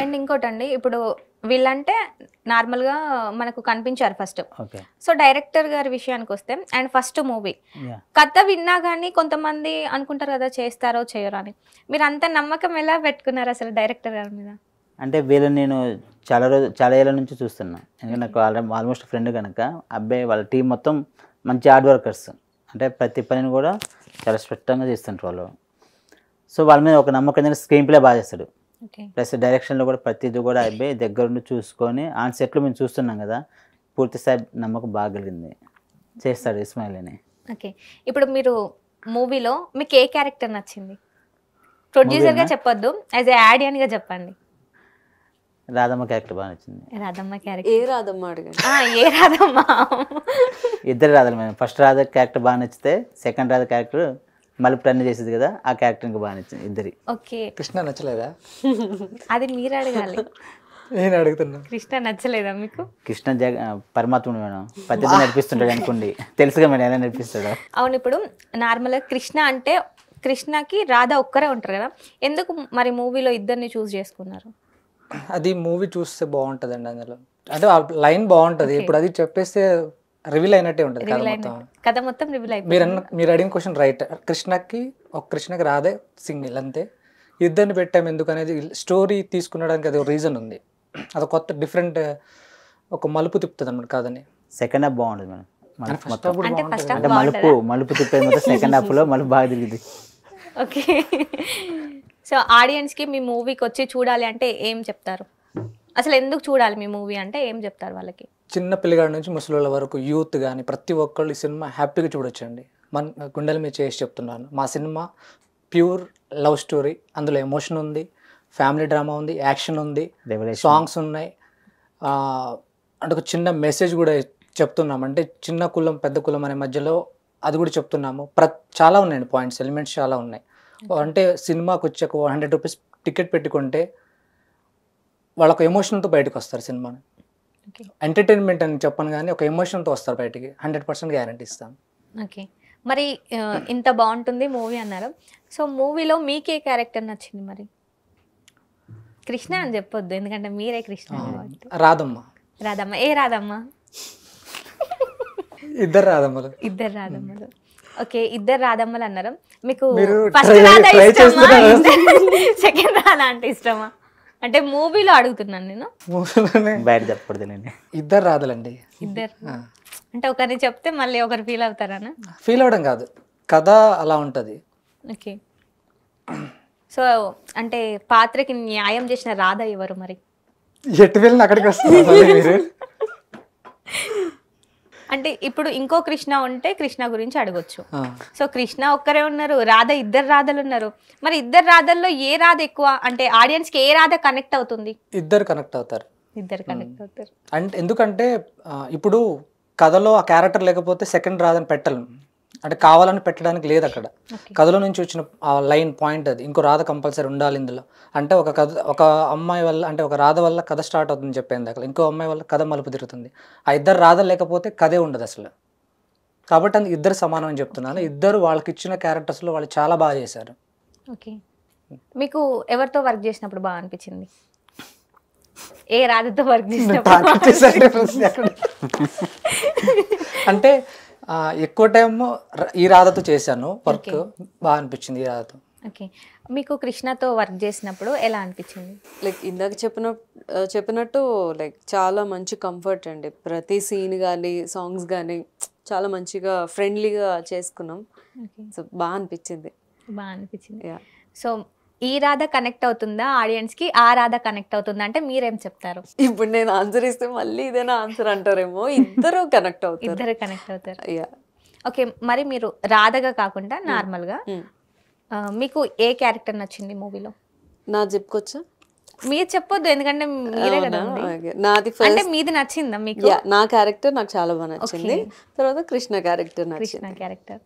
And ఇంకోటండి ఇప్పుడు వీళ్ళంటే నార్మల్గా మనకు కనిపించారు ఫస్ట్ సో డైరెక్టర్ గారి విషయానికి వస్తే అండ్ ఫస్ట్ మూవీ కథ విన్నా కానీ కొంతమంది అనుకుంటారు కదా చేస్తారో చేయరా అని మీరు అంత నమ్మకం ఎలా పెట్టుకున్నారు అసలు డైరెక్టర్ గారి మీద అంటే వీళ్ళని నేను చాలా రోజు చాలా ఏళ్ళ నుంచి చూస్తున్నా ఎందుకంటే నాకు ఆల్మోస్ట్ ఫ్రెండ్ కనుక అబ్బాయి వాళ్ళ టీం మొత్తం మంచి హార్డ్ వర్కర్స్ అంటే ప్రతి పనిని కూడా చాలా స్పష్టంగా చేస్తుంటారు వాళ్ళు సో వాళ్ళ మీద ఒక నమ్మకం స్క్రీన్ ప్లే బాగా చేస్తాడు ప్లస్ డైరెక్షన్లో కూడా ప్రతిదీ కూడా అయిపోయి దగ్గరుండి చూసుకొని ఆన్ సెట్లు మేము చూస్తున్నాం కదా పూర్తి సాయి నమ్మకం బాగా కలిగింది చేస్తాడు ఇస్మాయిల్ అని ఓకే ఇప్పుడు మీరు మూవీలో మీకు ఏ క్యారెక్టర్ నచ్చింది ప్రొడ్యూసర్గా చెప్పొద్దు యాజ్ ఏ యాడియన్గా చెప్పండి రాధమ్మ క్యారెక్టర్ బాగా నచ్చింది రాధమ్మ క్యారెక్టర్ ఏ రాధమ్మ ఏ రాధమ్మ ఇద్దరు రాధలు మేము ఫస్ట్ రాధ క్యారెక్టర్ బాగా నచ్చితే సెకండ్ రాధ క్యారెక్టర్ మళ్ళీ అన్ని చేసేది కదా ఆ క్యారెక్టర్కి బాగా నచ్చింది ఇద్దరి ఓకే కృష్ణ నచ్చలేదా అది మీరు అడగాలి నేను అడుగుతున్నా కృష్ణ నచ్చలేదా మీకు కృష్ణ జగ పరమాత్ముడు మేడం పద్ధతి నడిపిస్తుంటాడు అనుకోండి తెలుసుగా మేడం ఎలా నడిపిస్తాడు అవును ఇప్పుడు నార్మల్గా కృష్ణ అంటే కృష్ణకి రాధా ఒక్కరే ఉంటారు కదా ఎందుకు మరి మూవీలో ఇద్దరిని చూస్ చేసుకున్నారు అది మూవీ చూస్తే అండి అందులో అంటే లైన్ బాగుంటుంది ఇప్పుడు అది చెప్పేస్తే రివీల్ అయినట్టే ఉంటుంది కథ మొత్తం కథ మొత్తం రివీల్ అయిపోయింది మీరు అన్న మీరు అడిగిన క్వశ్చన్ రైట్ కృష్ణకి ఒక కృష్ణకి రాదే సింగిల్ అంతే ఇద్దరిని పెట్టాము ఎందుకు అనేది స్టోరీ తీసుకునడానికి అది రీజన్ ఉంది అది కొత్త డిఫరెంట్ ఒక మలుపు తిప్పుతుంది అనమాట కాదని సెకండ్ హాఫ్ బాగుంటుంది మేడం అంటే మలుపు మలుపు తిప్పేది సెకండ్ హాఫ్ లో మలుపు బాగా తిరిగింది ఓకే సో ఆడియన్స్ కి మీ మూవీకి వచ్చి చూడాలి అంటే ఏం చెప్తారు అసలు ఎందుకు చూడాలి మీ మూవీ అంటే ఏం చెప్తారు వాళ్ళకి చిన్న పిల్లగాడి నుంచి ముసలి వరకు యూత్ కానీ ప్రతి ఒక్కళ్ళు ఈ సినిమా హ్యాపీగా చూడొచ్చండి మన గుండెల మీద చేసి చెప్తున్నాను మా సినిమా ప్యూర్ లవ్ స్టోరీ అందులో ఎమోషన్ ఉంది ఫ్యామిలీ డ్రామా ఉంది యాక్షన్ ఉంది సాంగ్స్ ఉన్నాయి అంటే ఒక చిన్న మెసేజ్ కూడా చెప్తున్నాం అంటే చిన్న కులం పెద్ద కులం అనే మధ్యలో అది కూడా చెప్తున్నాము ప్ర చాలా ఉన్నాయండి పాయింట్స్ ఎలిమెంట్స్ చాలా ఉన్నాయి అంటే సినిమాకి వచ్చాక హండ్రెడ్ రూపీస్ టికెట్ పెట్టుకుంటే వాళ్ళొక ఎమోషన్తో బయటకు వస్తారు సినిమాని ఎంటర్టైన్మెంట్ అని చెప్పను కానీ ఒక ఎమోషన్తో వస్తారు బయటికి హండ్రెడ్ పర్సెంట్ గ్యారంటీ ఇస్తాను ఓకే మరి ఇంత బాగుంటుంది మూవీ అన్నారు సో మూవీలో మీకే క్యారెక్టర్ నచ్చింది మరి కృష్ణ అని చెప్పొద్దు ఎందుకంటే మీరే కృష్ణ రాధమ్మ రాధమ్మ ఏ రాధమ్మ ఇద్దరు రాదమ్మలు ఇద్దరు రాధమ్మలు ఓకే ఇద్దరు రాధమ్మలు అన్నారు మీకు సెకండ్ రాధ అంటే ఇష్టమా అంటే మూవీలో అడుగుతున్నాను నేను బయట చెప్పకూడదు నేను ఇద్దరు రాదులండి ఇద్దరు అంటే ఒకరిని చెప్తే మళ్ళీ ఒకరు ఫీల్ అవుతారా ఫీల్ అవడం కాదు కథ అలా ఉంటుంది ఓకే సో అంటే పాత్రకి న్యాయం చేసిన రాధ ఎవరు మరి ఎటు వెళ్ళిన అక్కడికి వస్తుంది అంటే ఇప్పుడు ఇంకో కృష్ణ ఉంటే కృష్ణ గురించి అడగొచ్చు సో కృష్ణ ఒక్కరే ఉన్నారు రాధ ఇద్దరు రాధలు ఉన్నారు మరి ఇద్దరు రాధల్లో ఏ రాధ ఎక్కువ అంటే ఆడియన్స్ కి ఏ రాధ కనెక్ట్ అవుతుంది ఇద్దరు కనెక్ట్ అవుతారు ఇద్దరు కనెక్ట్ అవుతారు అంటే ఎందుకంటే ఇప్పుడు కథలో ఆ క్యారెక్టర్ లేకపోతే సెకండ్ రాధని పెట్టలేము అంటే కావాలని పెట్టడానికి లేదు అక్కడ కథలో నుంచి వచ్చిన లైన్ పాయింట్ అది ఇంకో రాధ కంపల్సరీ ఉండాలి ఇందులో అంటే ఒక కథ ఒక అమ్మాయి వల్ల అంటే ఒక రాధ వల్ల కథ స్టార్ట్ అవుతుంది చెప్పేది అక్కడ ఇంకో అమ్మాయి వల్ల కథ మలుపు తిరుగుతుంది ఆ ఇద్దరు రాధ లేకపోతే కథే ఉండదు అసలు కాబట్టి అందుకు ఇద్దరు సమానం అని చెప్తున్నాను ఇద్దరు వాళ్ళకి ఇచ్చిన క్యారెక్టర్స్లో వాళ్ళు చాలా బాగా చేశారు ఓకే మీకు ఎవరితో వర్క్ చేసినప్పుడు బాగా అనిపించింది ఏ రాధతో వర్క్ చేసినప్పుడు అంటే ఎక్కువ టైం ఈ రాధతో చేశాను వర్క్ బాగా అనిపించింది ఈ రాధతో ఓకే మీకు కృష్ణతో వర్క్ చేసినప్పుడు ఎలా అనిపించింది లైక్ ఇందాక చెప్పిన చెప్పినట్టు లైక్ చాలా మంచి కంఫర్ట్ అండి ప్రతి సీన్ కానీ సాంగ్స్ కానీ చాలా మంచిగా ఫ్రెండ్లీగా చేసుకున్నాం సో బాగా అనిపించింది బాగా అనిపించింది సో ఈ రాధ కనెక్ట్ అవుతుందా ఆడియన్స్ కి ఆ రాధ కనెక్ట్ అవుతుందా అంటే మీరేం చెప్తారు ఇప్పుడు నేను ఆన్సర్ ఇస్తే మళ్ళీ ఇదేనా ఆన్సర్ అంటారేమో ఇద్దరు కనెక్ట్ అవుతారు ఇద్దరు కనెక్ట్ అవుతారు ఓకే మరి మీరు రాధగా కాకుండా నార్మల్ hmm. గా hmm. మీకు ఏ క్యారెక్టర్ నచ్చింది మూవీలో నా చెప్పుకోవచ్చా మీరు చెప్పొద్దు ఎందుకంటే మీరే కదా నాది అంటే మీది నచ్చిందా మీకు నా క్యారెక్టర్ నాకు చాలా బాగా నచ్చింది తర్వాత Krishna character Krishna character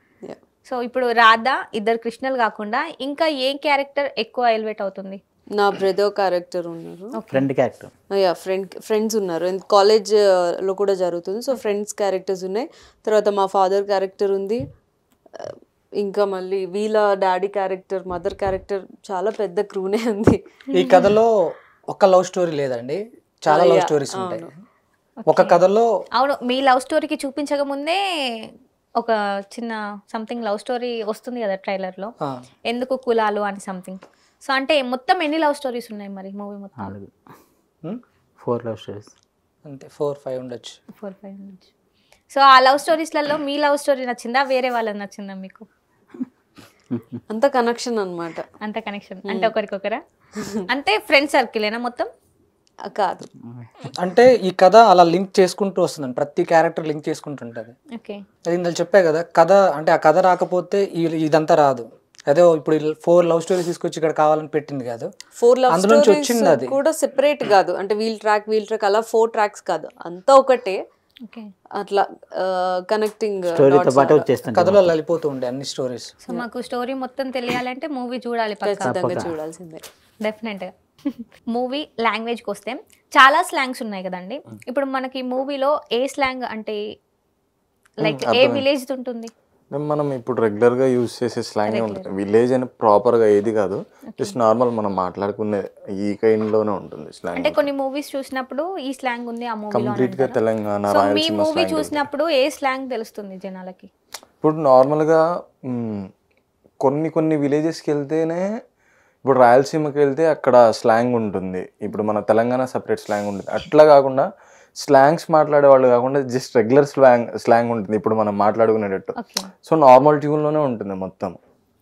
so ఇప్పుడు రాధా ఇద్దరు కృష్ణలు కాకుండా ఇంకా ఏ క్యారెక్టర్ ఎక్కువ ఎలివేట్ అవుతుంది నా బ్రదర్ క్యారెక్టర్ ఉన్నారు friend character yeah friend friends ఉన్నారు కాలేజ్ లో కూడా జరుగుతుంది సో ఫ్రెండ్స్ క్యారెక్టర్స్ ఉన్నాయి తర్వాత మా ఫాదర్ క్యారెక్టర్ ఉంది ఇంకా మళ్ళీ వీళ్ళ డాడీ క్యారెక్టర్ మదర్ క్యారెక్టర్ చాలా పెద్ద క్రూనే ఉంది ఈ కథలో ఒక లవ్ స్టోరీ లేదండి చాలా లవ్ స్టోరీస్ ఉంటాయి ఒక కథలో అవును మీ లవ్ స్టోరీకి చూపించక ముందే ఒక చిన్న సంథింగ్ లవ్ స్టోరీ వస్తుంది కదా ట్రైలర్ లో ఎందుకు కులాలు అని సంథింగ్ సో అంటే మొత్తం ఎన్ని లవ్ స్టోరీస్ ఉన్నాయి మరి మూవీ మొత్తం నాలుగు ఫోర్ లవ్ స్టోరీస్ అంతే ఫోర్ ఫైవ్ ఉండొచ్చు ఫోర్ ఫైవ్ ఉండొచ్చు సో ఆ లవ్ స్టోరీస్లలో మీ లవ్ స్టోరీ నచ్చిందా వేరే వాళ్ళది నచ్చిందా మీకు అంత కనెక్షన్ అనమాట అంత కనెక్షన్ hmm. అంటే ఒకరికొకరా అంటే ఫ్రెండ్ సర్కిలేనా మొత్తం కాదు అంటే ఈ కథ అలా లింక్ చేసుకుంటూ వస్తుందండి ప్రతి క్యారెక్టర్ లింక్ చేసుకుంటుంటది ఓకే అది ఇందులో చెప్పే కదా కథ అంటే ఆ కథ రాకపోతే ఇదంతా రాదు అదే ఇప్పుడు ఫోర్ లవ్ స్టోరీస్ తీసుకొచ్చి ఇక్కడ కావాలని పెట్టింది కాదు ఫోర్ లవ్ స్టోరీ వచ్చింది అది కూడా సెపరేట్ కాదు అంటే వీల్ ట్రాక్ వీల్ ట్రాక్ అలా ఫోర్ ట్రాక్స్ కాదు అంతా ఒకటే అట్లా కనెక్టింగ్ కథలో అలా ఉండే అన్ని స్టోరీస్ సో మాకు స్టోరీ మొత్తం తెలియాలంటే మూవీ చూడాలి ఖచ్చితంగా చూడాల్సిందే డెఫినెట్ గా మూవీ లాంగ్వేజ్కి వస్తే చాలా స్లాంగ్స్ ఉన్నాయి కదండి ఇప్పుడు మనకి మూవీలో ఏ స్లాంగ్ అంటే లైక్ ఏ విలేజ్ ఉంటుంది మనం ఇప్పుడు రెగ్యులర్ గా యూజ్ చేసే స్లాంగ్ ఉంటుంది విలేజ్ అని ప్రాపర్ గా ఏది కాదు జస్ట్ నార్మల్ మనం మాట్లాడుకునే ఈ కైండ్ లోనే ఉంటుంది స్లాంగ్ అంటే కొన్ని మూవీస్ చూసినప్పుడు ఈ స్లాంగ్ ఉంది ఆ మూవీ కంప్లీట్ గా తెలంగాణ మీ మూవీ చూసినప్పుడు ఏ స్లాంగ్ తెలుస్తుంది జనాలకి ఇప్పుడు నార్మల్ గా కొన్ని కొన్ని విలేజెస్కి వెళ్తేనే ఇప్పుడు రాయలసీమకి వెళ్తే అక్కడ స్లాంగ్ ఉంటుంది ఇప్పుడు మన తెలంగాణ సపరేట్ స్లాంగ్ ఉంటుంది అట్లా కాకుండా స్లాంగ్స్ మాట్లాడే వాళ్ళు కాకుండా జస్ట్ రెగ్యులర్ స్లాంగ్ స్లాంగ్ ఉంటుంది ఇప్పుడు మనం మాట్లాడుకునేటట్టు సో నార్మల్ ట్యూన్లోనే ఉంటుంది మొత్తం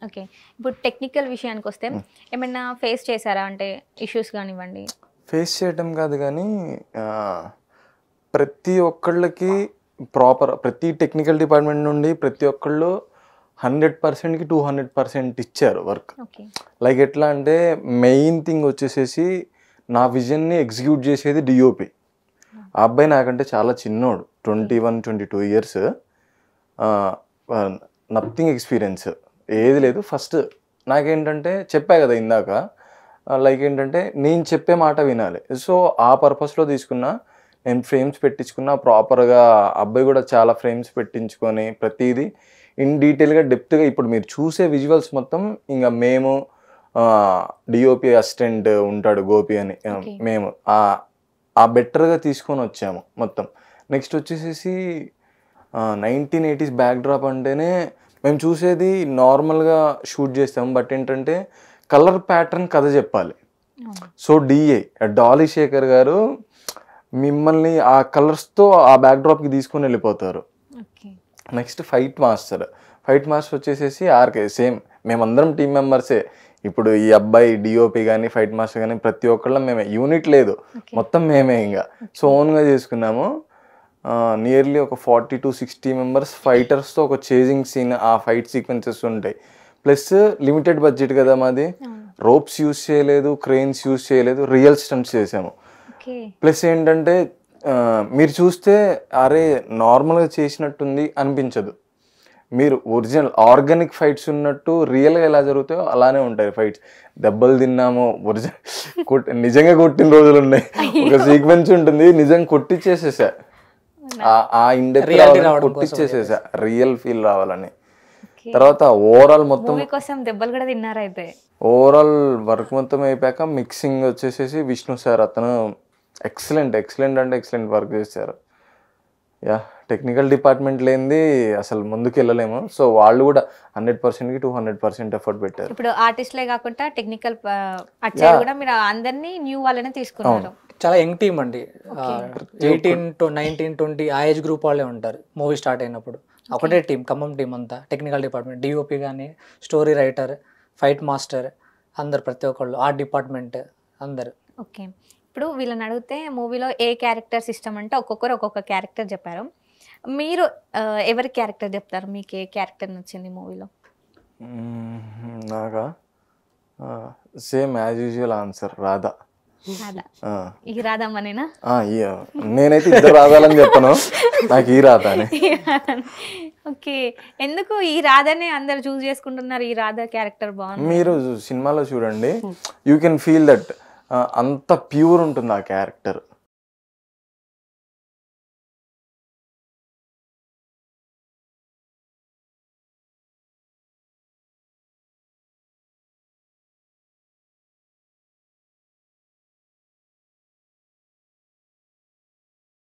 ఓకే ఇప్పుడు టెక్నికల్ విషయానికి వస్తే ఏమైనా ఫేస్ చేశారా అంటే ఇష్యూస్ కానివ్వండి ఫేస్ చేయటం కాదు కానీ ప్రతి ఒక్కళ్ళకి ప్రాపర్ ప్రతి టెక్నికల్ డిపార్ట్మెంట్ నుండి ప్రతి ఒక్కళ్ళు హండ్రెడ్ పర్సెంట్కి టూ హండ్రెడ్ పర్సెంట్ ఇచ్చారు వర్క్ లైక్ ఎట్లా అంటే మెయిన్ థింగ్ వచ్చేసేసి నా విజన్ని ఎగ్జిక్యూట్ చేసేది డిఓపి ఆ అబ్బాయి నాకంటే చాలా చిన్నోడు twenty one twenty two years nothing experience ఏది లేదు ఫస్ట్ నాకేంటంటే చెప్పా కదా ఇందాక లైక్ ఏంటంటే నేను చెప్పే మాట వినాలి సో ఆ పర్పస్లో తీసుకున్న నేను ఫ్రేమ్స్ పెట్టించుకున్న ప్రాపర్గా అబ్బాయి కూడా చాలా ఫ్రేమ్స్ పెట్టించుకొని ప్రతిదీ ఇన్ డీటెయిల్గా డెప్త్గా ఇప్పుడు మీరు చూసే విజువల్స్ మొత్తం ఇంకా మేము డిఓపి అసిస్టెంట్ ఉంటాడు గోపి అని మేము ఆ బెటర్గా తీసుకొని వచ్చాము మొత్తం నెక్స్ట్ వచ్చేసేసి నైన్టీన్ ఎయిటీస్ బ్యాక్డ్రాప్ అంటేనే మేము చూసేది నార్మల్గా షూట్ చేస్తాము బట్ ఏంటంటే కలర్ ప్యాటర్న్ కథ చెప్పాలి సో డిఏ డాలీ శేఖర్ గారు మిమ్మల్ని ఆ కలర్స్తో ఆ బ్యాక్డ్రాప్కి తీసుకొని వెళ్ళిపోతారు next fight master fight master వచ్చేసేసి ఆర్కే సేమ్ మేమందరం టీం మెంబర్సే ఇప్పుడు ఈ అబ్బాయి డిఓపి కానీ ఫైట్ మాస్టర్ కానీ ప్రతి ఒక్కళ్ళ మేమే యూనిట్ లేదు మొత్తం మేమే ఇంకా సో ఓన్గా చేసుకున్నాము నియర్లీ ఒక ఫార్టీ టు సిక్స్టీ మెంబర్స్ ఫైటర్స్తో ఒక చేజింగ్ సీన్ ఆ ఫైట్ సీక్వెన్సెస్ ఉంటాయి ప్లస్ లిమిటెడ్ బడ్జెట్ కదా మాది రోప్స్ యూజ్ చేయలేదు క్రెయిన్స్ యూజ్ చేయలేదు రియల్ స్టంట్స్ చేసాము ప్లస్ ఏంటంటే మీరు చూస్తే అరే నార్మల్గా చేసినట్టుంది అనిపించదు మీరు ఒరిజినల్ ఆర్గానిక్ ఫైట్స్ ఉన్నట్టు రియల్గా ఎలా జరుగుతాయో అలానే ఉంటాయి ఫైట్స్ దెబ్బలు తిన్నాము ఒరిజినల్ కొట్టి నిజంగా కొట్టిన రోజులు ఉన్నాయి ఒక సీక్వెన్స్ ఉంటుంది నిజంగా కొట్టిచ్చేసేసా ఆ ఇండస్ట్రీ కొట్టిచ్చేసేసా రియల్ ఫీల్ రావాలని తర్వాత ఓవరాల్ మొత్తం కోసం దెబ్బలు కూడా తిన్నారైతే ఓవరాల్ వర్క్ మొత్తం అయిపోయాక మిక్సింగ్ వచ్చేసేసి విష్ణు సార్ అతను ఎక్సలెంట్ ఎక్సలెంట్ అంటే ఎక్సలెంట్ వర్క్ చేశారు యా టెక్నికల్ డిపార్ట్మెంట్ లేనిది అసలు ముందుకు వెళ్ళలేము సో వాళ్ళు కూడా హండ్రెడ్ పర్సెంట్ కి టూ హండ్రెడ్ పర్సెంట్ ఎఫర్ట్ పెట్టారు ఇప్పుడు ఆర్టిస్ట్లే కాకుండా టెక్నికల్ కూడా మీరు అందరినీ న్యూ వాళ్ళనే తీసుకున్నారు చాలా యంగ్ టీమ్ అండి ఎయిటీన్ టు నైన్టీన్ ట్వంటీ ఆ ఏజ్ గ్రూప్ వాళ్ళే ఉంటారు మూవీ స్టార్ట్ అయినప్పుడు ఒకటే టీం ఖమ్మం టీం అంతా టెక్నికల్ డిపార్ట్మెంట్ డిఓపి కానీ స్టోరీ రైటర్ ఫైట్ మాస్టర్ అందరు ప్రతి ఒక్కళ్ళు ఆర్ట్ డిపార్ట్మెంట్ అందరు ఓకే ఇప్పుడు వీళ్ళని అడిగితే మూవీలో ఏ క్యారెక్టర్స్ ఇష్టం అంటే ఒక్కొక్కరు ఒక్కొక్క క్యారెక్టర్ చెప్పారు మీరు ఎవరి క్యారెక్టర్ చెప్తారు మీకు ఏ క్యారెక్టర్ నచ్చింది మూవీలో Naga same as usual answer Radha ఈ రాధా రాధమ్మనేనా నేనైతే ఇద్దరు రాధాలని చెప్పను నాకు ఈ రాధ ఓకే ఎందుకు ఈ రాధనే అందరు చూస్ చేసుకుంటున్నారు ఈ రాధా క్యారెక్టర్ బాగుంది మీరు సినిమాలో చూడండి యూ కెన్ ఫీల్ దట్ అంత ప్యూర్ ఉంటుంది ఆ క్యారెక్టర్